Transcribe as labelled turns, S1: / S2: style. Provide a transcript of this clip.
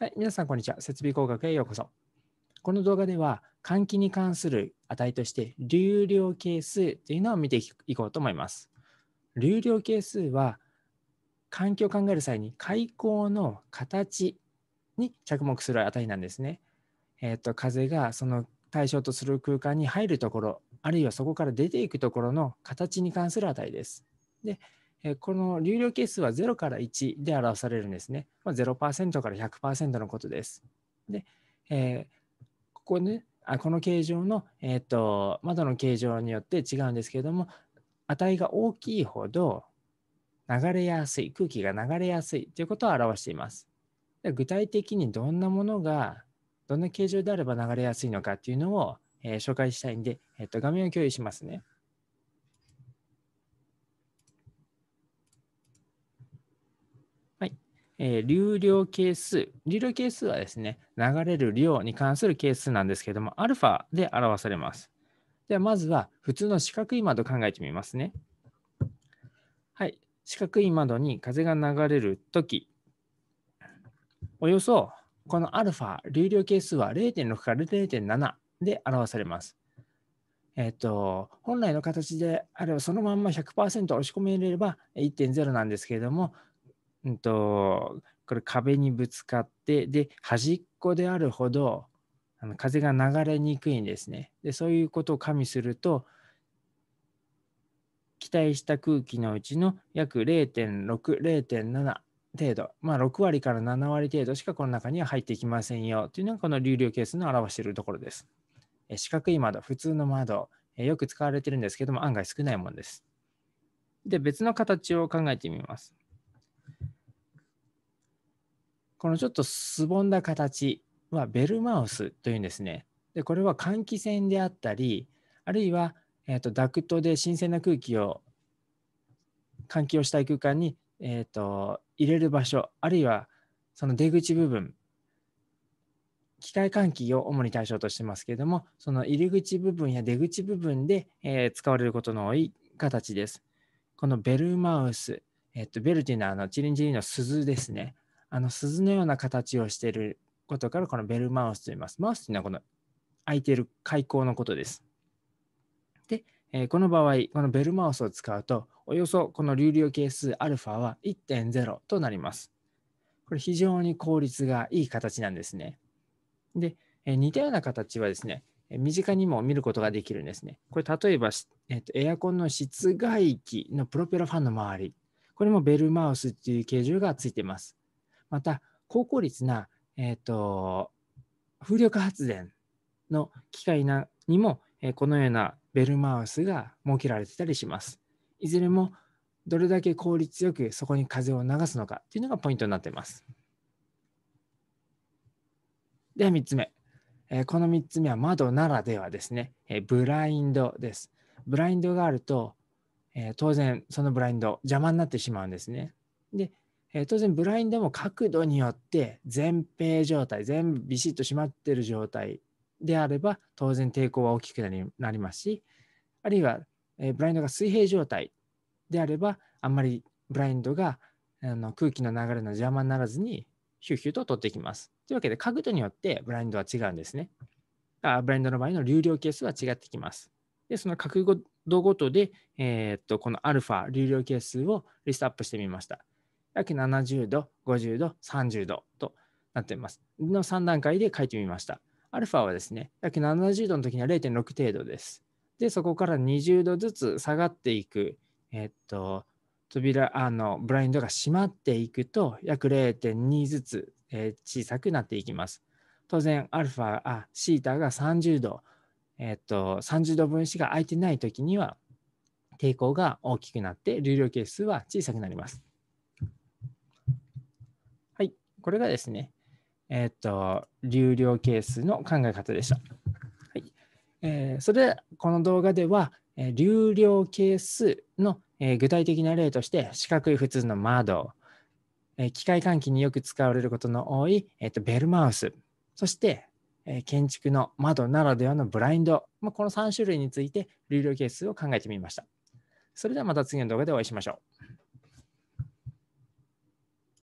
S1: はい、皆さん、こんにちは。設備工学へようこそ。この動画では、換気に関する値として、流量係数というのを見ていこうと思います。流量係数は、環境を考える際に開口の形に着目する値なんですね。えっ、と、風がその対象とする空間に入るところ、あるいはそこから出ていくところの形に関する値です。で、この流量係数は0から1で表されるんですね。まあ、0%から100%のことです。で、えー、ここね、あこの形状の、えーと、窓の形状によって違うんですけれども、値が大きいほど流れやすい、空気が流れやすいということを表しています。で具体的にどんなものが、どんな形状であれば流れやすいのかっていうのを、えー、紹介したいんで、えーと画面を共有しますね。えー、流量係数。流量係数はですね、流れる量に関する係数なんですけども、アルファで表されます。では、まずは普通の四角い窓考えてみますね。はい。四角い窓に風が流れるとき、およそこのアルファ、流量係数は0.6から0.7で表されます。えっと、本来の形であればそのまんま100%押し込めれば1.0なんですけれども、んと、これ壁にぶつかって、で、端っこであるほど、あの風が流れにくいんですね。で、そういうことを加味すると、期待した空気のうちの約0.6、0.7程度、まあ、6割から7割程度しかこの中には入ってきませんよというのがこの流量係数の表しているところです。四角い窓、普通の窓、よく使われてるんですけども案外少ないものです。で、別の形を考えてみます。このちょっとすぼんだ形はベルマウスというんですね。でこれは換気扇であったりあるいは、えーと、ダクトで新鮮な空気を換気をしたい空間に、えーと、入れる場所あるいはその出口部分機械換気を主に対象としてますけれどもその入り口部分や出口部分で、えー、使われることの多い形です。このベルマウス、えーと、とベルというのはあのチリンチリンの鈴ですね。あの鈴のような形をしていることからこのベルマウスと言います。マウスというのはこの開いている開口のことです。で、えー、この場合、このベルマウスを使うと、およそこの流量係数 α は1.0となります。これ非常に効率がいい形なんですね。で、えー、似たような形はですね、身近にも見ることができるんですね。これ例えば、えーと、エアコンの室外機のプロペラファンの周り、これもベルマウスっていう形状がついてます。また高効率な、えーと、風力発電の機械なにも、えこのようなベルマウスが設けられてたりします。いずれもどれだけ効率よくそこに風を流すのかというのがポイントになっています。では3つ目。この3つ目は窓ならではですね。ブラインドです。ブラインドがあると当然そのブラインド邪魔になってしまうんですね。でえー、当然ブラインドも角度によって前平状態全部ビシッと閉まってる状態であれば当然抵抗は大きくなりますしあるいは、えー、ブラインドが水平状態であればあんまりブラインドがあの空気の流れの邪魔にならずにヒューヒューと取ってきます。というわけで角度によってブラインドは違うんですね。あブラインドの場合の流量係数は違ってきます。で、その角度ごとで、えー、っとこの α、流量係数をリストアップしてみました。約70度、50度、30度となっています。の3段階で書いてみました。アルファはですね、約70度の時には0.6程度です。で、そこから20度ずつ下がっていく、えっと、扉、あの、ブラインドが閉まっていくと、約0.2ずつ、えー、小さくなっていきます。当然、アルファ、あ、シータが30度、えっと、30度分子が空いてない時には、抵抗が大きくなって、流量係数は小さくなります。これがですね、えっ、ー、と、流量係数の考え方でした。はいえー、それでこの動画では、えー、流量係数の、え具体的な例として、四角い普通の窓、え機械換気によく使われることの多い、えーと、とベルマウス、そして、え建築の窓ならではのブラインド、まあ、この3種類について流量係数を考えてみました。それではまた次の動画でお会いしましょう。